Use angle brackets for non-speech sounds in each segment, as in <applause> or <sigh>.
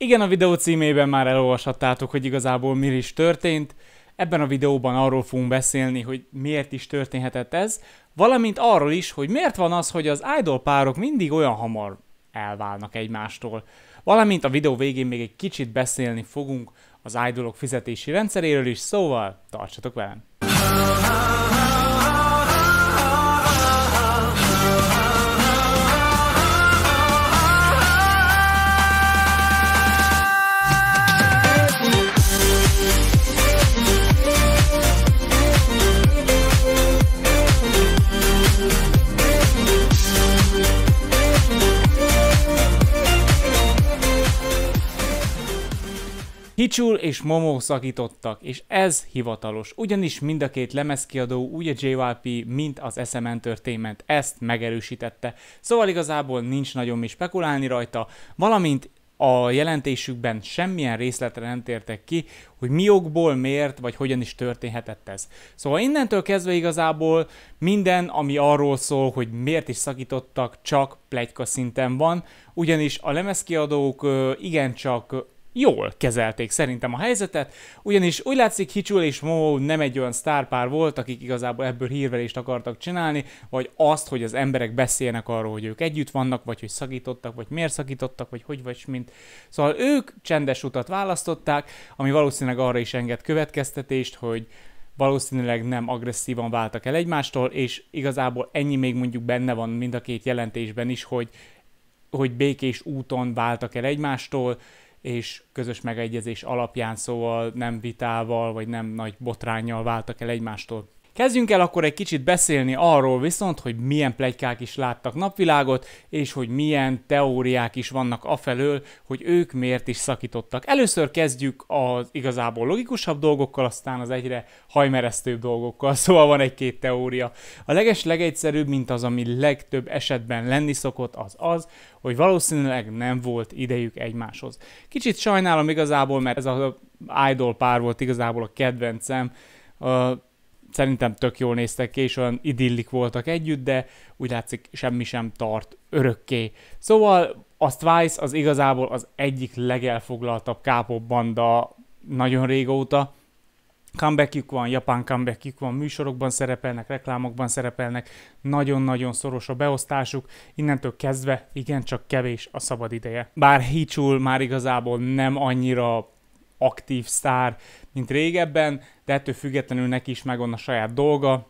Igen, a videó címében már elolvashattátok, hogy igazából mi is történt. Ebben a videóban arról fogunk beszélni, hogy miért is történhetett ez, valamint arról is, hogy miért van az, hogy az idol párok mindig olyan hamar elválnak egymástól. Valamint a videó végén még egy kicsit beszélni fogunk az idolok fizetési rendszeréről is, szóval tartsatok velem! Mitchell és Momo szakítottak, és ez hivatalos, ugyanis mind a két lemezkiadó, úgy a JYP, mint az SM Entertainment ezt megerősítette. Szóval igazából nincs nagyon mi spekulálni rajta, valamint a jelentésükben semmilyen részletre nem tértek ki, hogy mi okból, miért, vagy hogyan is történhetett ez. Szóval innentől kezdve igazából minden, ami arról szól, hogy miért is szakítottak, csak plegyka szinten van, ugyanis a lemezkiadók igencsak jól kezelték szerintem a helyzetet, ugyanis úgy látszik Hicsul és Mo nem egy olyan sztárpár volt, akik igazából ebből hírvelést akartak csinálni, vagy azt, hogy az emberek beszélnek arról, hogy ők együtt vannak, vagy hogy szakítottak, vagy miért szakítottak, vagy hogy vagy mint. Szóval ők csendes utat választották, ami valószínűleg arra is enged következtetést, hogy valószínűleg nem agresszívan váltak el egymástól, és igazából ennyi még mondjuk benne van mind a két jelentésben is, hogy, hogy békés úton váltak el egymástól, és közös megegyezés alapján, szóval nem vitával, vagy nem nagy botránnyal váltak el egymástól. Kezdjünk el akkor egy kicsit beszélni arról viszont, hogy milyen plegykák is láttak napvilágot, és hogy milyen teóriák is vannak afelől, hogy ők miért is szakítottak. Először kezdjük az igazából logikusabb dolgokkal, aztán az egyre hajmeresztőbb dolgokkal, <laughs> szóval van egy-két teória. A leges legegyszerűbb, mint az, ami legtöbb esetben lenni szokott, az az, hogy valószínűleg nem volt idejük egymáshoz. Kicsit sajnálom igazából, mert ez a idol pár volt igazából a kedvencem, szerintem tök jól néztek ki, és olyan idillik voltak együtt, de úgy látszik semmi sem tart örökké. Szóval a Twice az igazából az egyik legelfoglaltabb kápop banda nagyon régóta. Comebackjük van, japán comebackjük van, műsorokban szerepelnek, reklámokban szerepelnek, nagyon-nagyon szoros a beosztásuk, innentől kezdve igen csak kevés a szabad ideje. Bár Hichul már igazából nem annyira aktív sztár, mint régebben, de ettől függetlenül neki is megvan a saját dolga,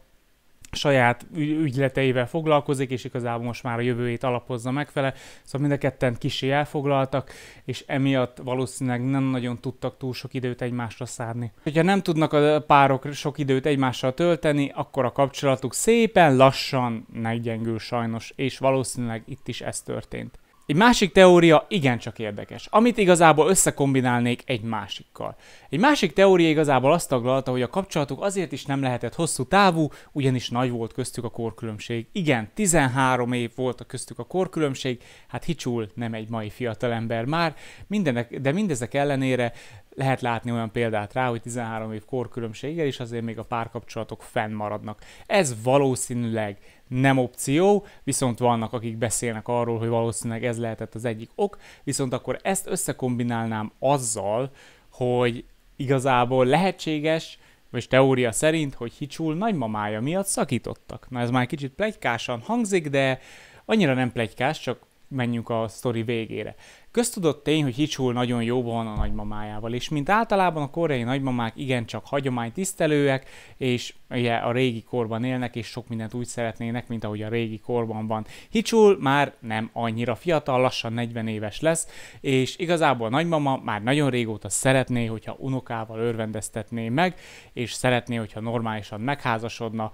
saját ügyleteivel foglalkozik, és igazából most már a jövőjét alapozza megfele. Szóval mind a ketten kisé elfoglaltak, és emiatt valószínűleg nem nagyon tudtak túl sok időt egymásra szárni. Hogyha nem tudnak a párok sok időt egymással tölteni, akkor a kapcsolatuk szépen lassan meggyengül sajnos, és valószínűleg itt is ez történt. Egy másik teória igencsak érdekes, amit igazából összekombinálnék egy másikkal. Egy másik teória igazából azt taglalta, hogy a kapcsolatuk azért is nem lehetett hosszú távú, ugyanis nagy volt köztük a korkülönbség. Igen, 13 év volt a köztük a korkülönbség, hát hicsul nem egy mai fiatalember már, mindenek, de mindezek ellenére lehet látni olyan példát rá, hogy 13 év korkülönbséggel is azért még a párkapcsolatok fennmaradnak. Ez valószínűleg nem opció, viszont vannak, akik beszélnek arról, hogy valószínűleg ez lehetett az egyik ok, viszont akkor ezt összekombinálnám azzal, hogy igazából lehetséges, vagy teória szerint, hogy Hicsul nagymamája miatt szakítottak. Na ez már kicsit plegykásan hangzik, de annyira nem plegykás, csak menjünk a sztori végére. Köztudott tény, hogy Hicsul nagyon jóban van a nagymamájával, és mint általában a koreai nagymamák igencsak hagyománytisztelőek, és ugye a régi korban élnek, és sok mindent úgy szeretnének, mint ahogy a régi korban van. Hicsul már nem annyira fiatal, lassan 40 éves lesz, és igazából a nagymama már nagyon régóta szeretné, hogyha unokával örvendeztetné meg, és szeretné, hogyha normálisan megházasodna,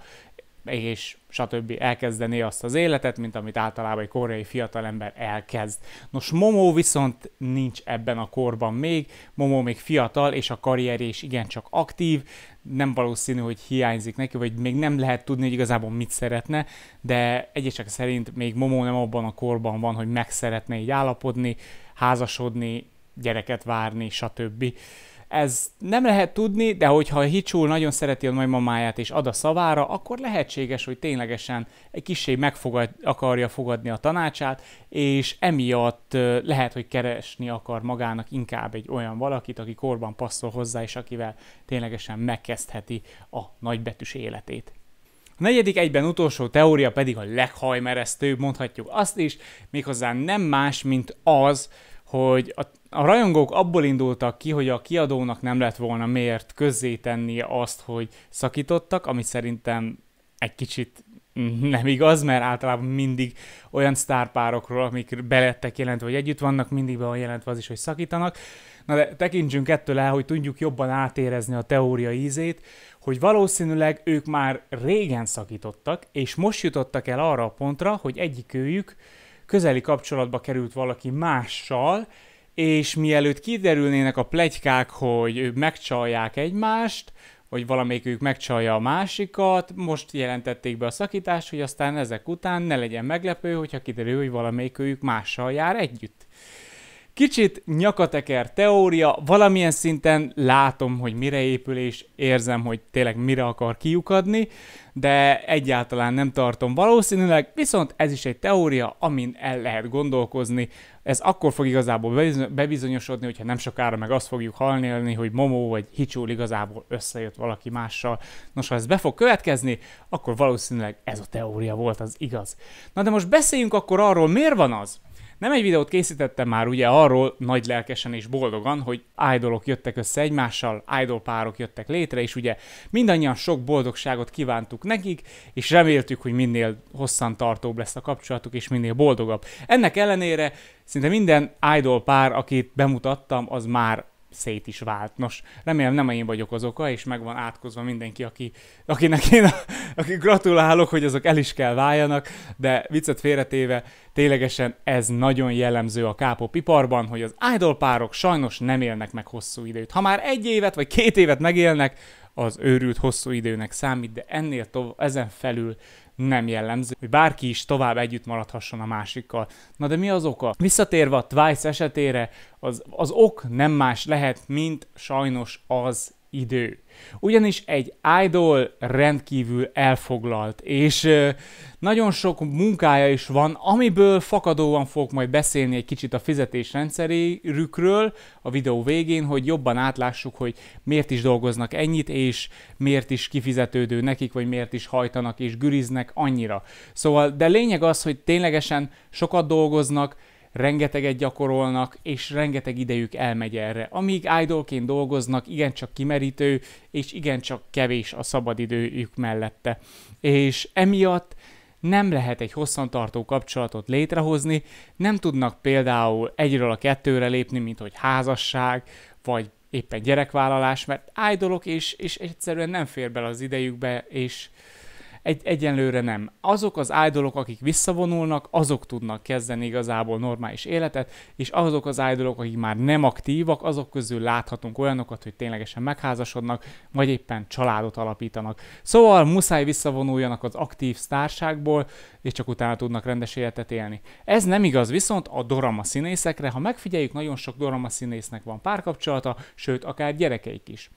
és stb. elkezdené azt az életet, mint amit általában egy koreai fiatalember elkezd. Nos, Momo viszont nincs ebben a korban még, Momo még fiatal, és a karrier is igencsak aktív, nem valószínű, hogy hiányzik neki, vagy még nem lehet tudni, hogy igazából mit szeretne, de egyesek szerint még Momo nem abban a korban van, hogy meg szeretne így állapodni, házasodni, gyereket várni, stb ez nem lehet tudni, de hogyha Hicsul nagyon szereti a nagymamáját és ad a szavára, akkor lehetséges, hogy ténylegesen egy kicsi megfogad akarja fogadni a tanácsát, és emiatt lehet, hogy keresni akar magának inkább egy olyan valakit, aki korban passzol hozzá, és akivel ténylegesen megkezdheti a nagybetűs életét. A negyedik egyben utolsó teória pedig a leghajmeresztőbb, mondhatjuk azt is, méghozzá nem más, mint az, hogy a a rajongók abból indultak ki, hogy a kiadónak nem lett volna miért közzétennie azt, hogy szakítottak, Ami szerintem egy kicsit nem igaz, mert általában mindig olyan sztárpárokról, amik belettek jelentve, hogy együtt vannak, mindig be van jelentve az is, hogy szakítanak. Na de tekintsünk ettől el, hogy tudjuk jobban átérezni a teória ízét, hogy valószínűleg ők már régen szakítottak, és most jutottak el arra a pontra, hogy egyikőjük közeli kapcsolatba került valaki mással, és mielőtt kiderülnének a plegykák, hogy ők megcsalják egymást, hogy valamelyikük megcsalja a másikat, most jelentették be a szakítást, hogy aztán ezek után ne legyen meglepő, hogyha kiderül, hogy valamelyikük mással jár együtt. Kicsit nyakateker teória, valamilyen szinten látom, hogy mire épül, és érzem, hogy tényleg mire akar kiukadni, de egyáltalán nem tartom valószínűleg, viszont ez is egy teória, amin el lehet gondolkozni. Ez akkor fog igazából bebizonyosodni, hogyha nem sokára meg azt fogjuk hallni, hogy Momó vagy Hicsúl igazából összejött valaki mással. Nos, ha ez be fog következni, akkor valószínűleg ez a teória volt az igaz. Na de most beszéljünk akkor arról, miért van az, nem egy videót készítettem már ugye arról nagy lelkesen és boldogan, hogy idolok jöttek össze egymással, idol párok jöttek létre, és ugye mindannyian sok boldogságot kívántuk nekik, és reméltük, hogy minél hosszan tartóbb lesz a kapcsolatuk, és minél boldogabb. Ennek ellenére szinte minden idol pár, akit bemutattam, az már szét is vált. Nos, remélem nem én vagyok az oka, és meg van átkozva mindenki, aki, akinek én aki gratulálok, hogy azok el is kell váljanak, de viccet félretéve, ténylegesen ez nagyon jellemző a kápó piparban, hogy az idol párok sajnos nem élnek meg hosszú időt. Ha már egy évet vagy két évet megélnek, az őrült hosszú időnek számít, de ennél tovább, ezen felül nem jellemző, hogy bárki is tovább együtt maradhasson a másikkal. Na de mi az oka? Visszatérve a Twice esetére, az, az ok nem más lehet, mint sajnos az idő. Ugyanis egy idol rendkívül elfoglalt, és nagyon sok munkája is van, amiből fakadóan fogok majd beszélni egy kicsit a fizetésrendszerükről a videó végén, hogy jobban átlássuk, hogy miért is dolgoznak ennyit, és miért is kifizetődő nekik, vagy miért is hajtanak és güriznek annyira. Szóval, de lényeg az, hogy ténylegesen sokat dolgoznak, rengeteget gyakorolnak, és rengeteg idejük elmegy erre. Amíg idolként dolgoznak, igencsak kimerítő, és igencsak kevés a szabadidőjük mellette. És emiatt nem lehet egy hosszantartó kapcsolatot létrehozni, nem tudnak például egyről a kettőre lépni, mint hogy házasság, vagy éppen gyerekvállalás, mert idolok, és, és egyszerűen nem fér bele az idejükbe, és, egy, egyenlőre nem. Azok az ájdolok, akik visszavonulnak, azok tudnak kezdeni igazából normális életet, és azok az ájdolok, akik már nem aktívak, azok közül láthatunk olyanokat, hogy ténylegesen megházasodnak, vagy éppen családot alapítanak. Szóval muszáj visszavonuljanak az aktív sztárságból, és csak utána tudnak rendes életet élni. Ez nem igaz viszont a dorama színészekre, ha megfigyeljük, nagyon sok dorama színésznek van párkapcsolata, sőt, akár gyerekeik is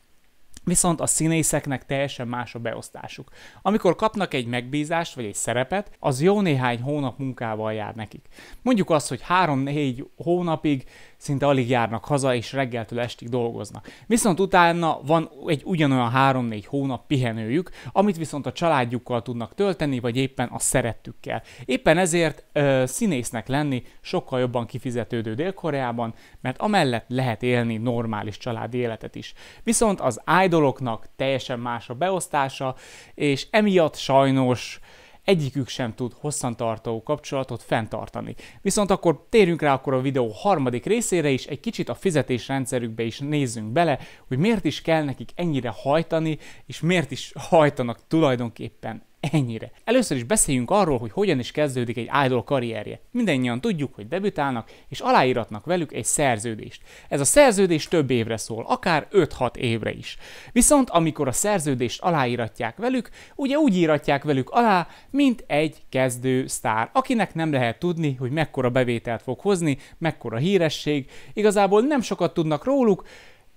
viszont a színészeknek teljesen más a beosztásuk. Amikor kapnak egy megbízást vagy egy szerepet, az jó néhány hónap munkával jár nekik. Mondjuk azt, hogy 3-4 hónapig szinte alig járnak haza, és reggeltől estig dolgoznak. Viszont utána van egy ugyanolyan 3-4 hónap pihenőjük, amit viszont a családjukkal tudnak tölteni, vagy éppen a szerettükkel. Éppen ezért ö, színésznek lenni sokkal jobban kifizetődő Dél-Koreában, mert amellett lehet élni normális családi életet is. Viszont az idoloknak teljesen más a beosztása, és emiatt sajnos egyikük sem tud hosszantartó kapcsolatot fenntartani. Viszont akkor térjünk rá akkor a videó harmadik részére is, egy kicsit a fizetésrendszerükbe is nézzünk bele, hogy miért is kell nekik ennyire hajtani, és miért is hajtanak tulajdonképpen Ennyire. Először is beszéljünk arról, hogy hogyan is kezdődik egy idol karrierje. Mindennyian tudjuk, hogy debütálnak és aláíratnak velük egy szerződést. Ez a szerződés több évre szól, akár 5-6 évre is. Viszont amikor a szerződést aláíratják velük, ugye úgy íratják velük alá, mint egy kezdő sztár, akinek nem lehet tudni, hogy mekkora bevételt fog hozni, mekkora híresség, igazából nem sokat tudnak róluk,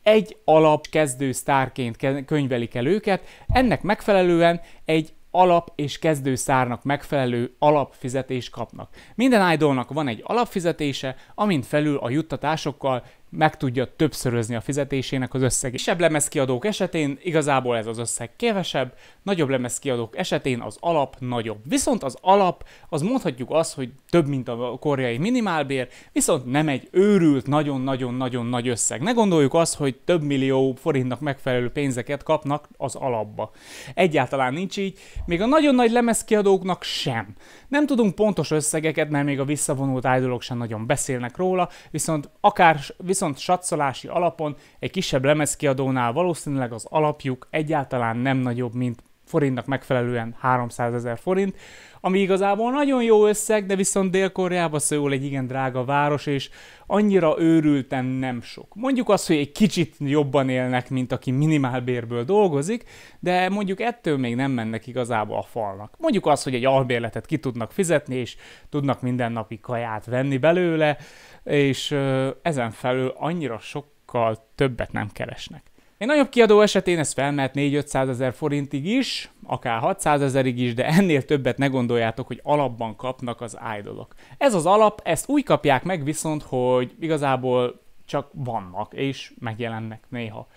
egy alap kezdő sztárként könyvelik el őket, ennek megfelelően egy alap és kezdőszárnak megfelelő alapfizetést kapnak. Minden idolnak van egy alapfizetése, amint felül a juttatásokkal meg tudja többszörözni a fizetésének az összegét. Kisebb lemezkiadók esetén igazából ez az összeg kevesebb, nagyobb lemezkiadók esetén az alap nagyobb. Viszont az alap, az mondhatjuk azt, hogy több, mint a koreai minimálbér, viszont nem egy őrült, nagyon-nagyon-nagyon nagy összeg. Ne gondoljuk azt, hogy több millió forintnak megfelelő pénzeket kapnak az alapba. Egyáltalán nincs így, még a nagyon nagy lemezkiadóknak sem. Nem tudunk pontos összegeket, mert még a visszavonult idolok sem nagyon beszélnek róla, viszont akár, viszont viszont satszolási alapon egy kisebb lemezkiadónál valószínűleg az alapjuk egyáltalán nem nagyobb, mint forintnak megfelelően 300 ezer forint, ami igazából nagyon jó összeg, de viszont Dél-Koreába szól egy igen drága város, és annyira őrülten nem sok. Mondjuk azt, hogy egy kicsit jobban élnek, mint aki minimálbérből dolgozik, de mondjuk ettől még nem mennek igazából a falnak. Mondjuk azt, hogy egy albérletet ki tudnak fizetni, és tudnak mindennapi kaját venni belőle, és ezen felül annyira sokkal többet nem keresnek. Egy nagyobb kiadó esetén ez felmehet 4-500 ezer forintig is, akár 600 ezerig is, de ennél többet ne gondoljátok, hogy alapban kapnak az idolok. Ez az alap, ezt úgy kapják meg viszont, hogy igazából csak vannak, és megjelennek néha.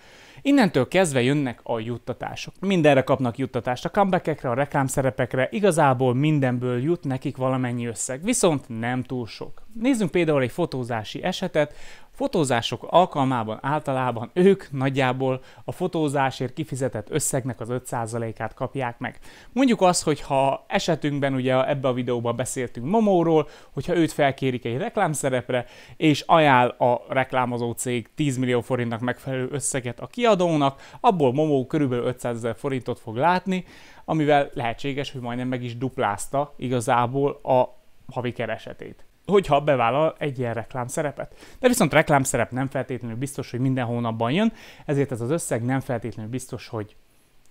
Innentől kezdve jönnek a juttatások. Mindenre kapnak juttatást, a comebackekre, a reklámszerepekre, igazából mindenből jut nekik valamennyi összeg, viszont nem túl sok. Nézzünk például egy fotózási esetet. Fotózások alkalmában általában ők nagyjából a fotózásért kifizetett összegnek az 5%-át kapják meg. Mondjuk azt, hogy ha esetünkben ugye ebbe a videóban beszéltünk Momóról, hogyha őt felkérik egy reklámszerepre, és ajánl a reklámozó cég 10 millió forintnak megfelelő összeget a kiadónak, abból Momó körülbelül 500 ezer forintot fog látni, amivel lehetséges, hogy majdnem meg is duplázta igazából a havi keresetét hogyha bevállal egy ilyen reklám szerepet. De viszont reklám szerep nem feltétlenül biztos, hogy minden hónapban jön, ezért ez az összeg nem feltétlenül biztos, hogy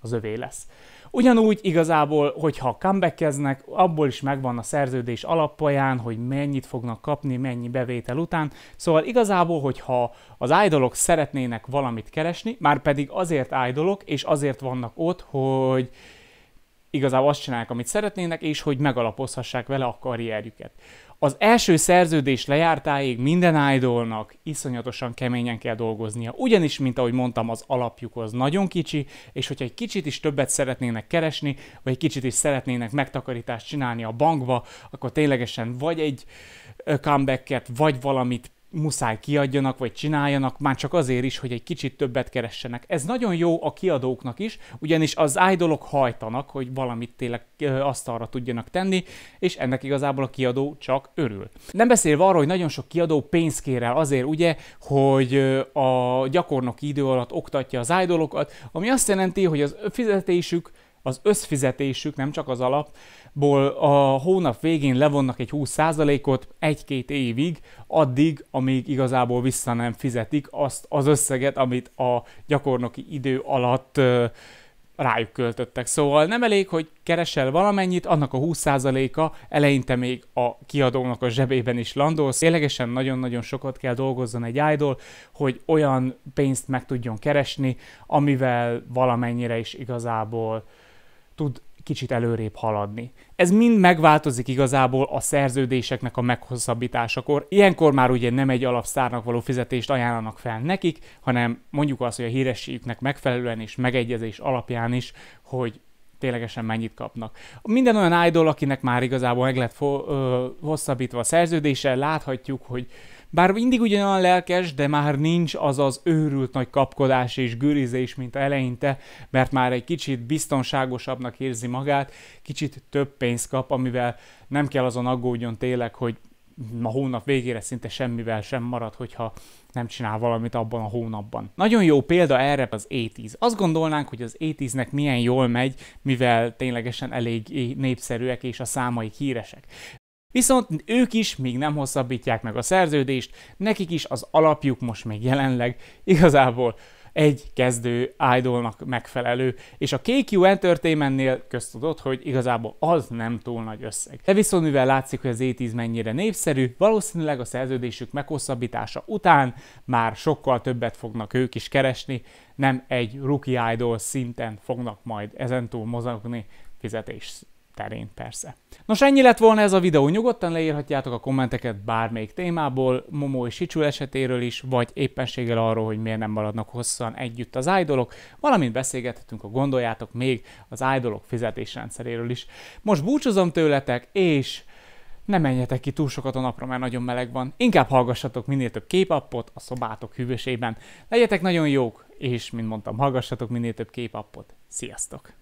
az övé lesz. Ugyanúgy igazából, hogyha comebackeznek, abból is megvan a szerződés alapján, hogy mennyit fognak kapni, mennyi bevétel után. Szóval igazából, hogyha az idolok szeretnének valamit keresni, már pedig azért idolok, és azért vannak ott, hogy igazából azt csinálják, amit szeretnének, és hogy megalapozhassák vele a karrierjüket az első szerződés lejártáig minden idolnak iszonyatosan keményen kell dolgoznia. Ugyanis, mint ahogy mondtam, az alapjuk az nagyon kicsi, és hogyha egy kicsit is többet szeretnének keresni, vagy egy kicsit is szeretnének megtakarítást csinálni a bankba, akkor ténylegesen vagy egy comebacket, vagy valamit muszáj kiadjanak, vagy csináljanak, már csak azért is, hogy egy kicsit többet keressenek. Ez nagyon jó a kiadóknak is, ugyanis az idolok hajtanak, hogy valamit tényleg asztalra tudjanak tenni, és ennek igazából a kiadó csak örül. Nem beszélve arról, hogy nagyon sok kiadó pénzt kér el azért ugye, hogy a gyakornoki idő alatt oktatja az idolokat, ami azt jelenti, hogy az fizetésük az összfizetésük, nem csak az alapból a hónap végén levonnak egy 20%-ot egy-két évig, addig, amíg igazából vissza nem fizetik azt az összeget, amit a gyakornoki idő alatt rájuk költöttek. Szóval nem elég, hogy keresel valamennyit, annak a 20%-a eleinte még a kiadónak a zsebében is landolsz. Ténylegesen nagyon-nagyon sokat kell dolgozzon egy idol, hogy olyan pénzt meg tudjon keresni, amivel valamennyire is igazából tud kicsit előrébb haladni. Ez mind megváltozik igazából a szerződéseknek a meghosszabbításakor. Ilyenkor már ugye nem egy alapszárnak való fizetést ajánlanak fel nekik, hanem mondjuk azt, hogy a hírességüknek megfelelően és megegyezés alapján is, hogy ténylegesen mennyit kapnak. Minden olyan idol, akinek már igazából meg lett fo- ö, hosszabbítva a szerződése, láthatjuk, hogy bár mindig ugyanolyan lelkes, de már nincs az az őrült nagy kapkodás és gőrizés, mint eleinte, mert már egy kicsit biztonságosabbnak érzi magát, kicsit több pénzt kap, amivel nem kell azon aggódjon tényleg, hogy a hónap végére szinte semmivel sem marad, hogyha nem csinál valamit abban a hónapban. Nagyon jó példa erre az E10. Azt gondolnánk, hogy az E10-nek milyen jól megy, mivel ténylegesen elég népszerűek és a számaik híresek. Viszont ők is még nem hosszabbítják meg a szerződést, nekik is az alapjuk most még jelenleg igazából egy kezdő idolnak megfelelő, és a KQ Entertainmentnél köztudott, hogy igazából az nem túl nagy összeg. De viszont mivel látszik, hogy az E10 mennyire népszerű, valószínűleg a szerződésük meghosszabbítása után már sokkal többet fognak ők is keresni, nem egy rookie idol szinten fognak majd ezentúl mozogni fizetés terén persze. Nos, ennyi lett volna ez a videó. Nyugodtan leírhatjátok a kommenteket bármelyik témából, Momo és Sicsú esetéről is, vagy éppenséggel arról, hogy miért nem maradnak hosszan együtt az idolok, valamint beszélgethetünk a gondoljátok még az idolok fizetésrendszeréről is. Most búcsúzom tőletek, és ne menjetek ki túl sokat a napra, mert nagyon meleg van. Inkább hallgassatok minél több képappot a szobátok hűvösében. Legyetek nagyon jók, és mint mondtam, hallgassatok minél több képappot. Sziasztok!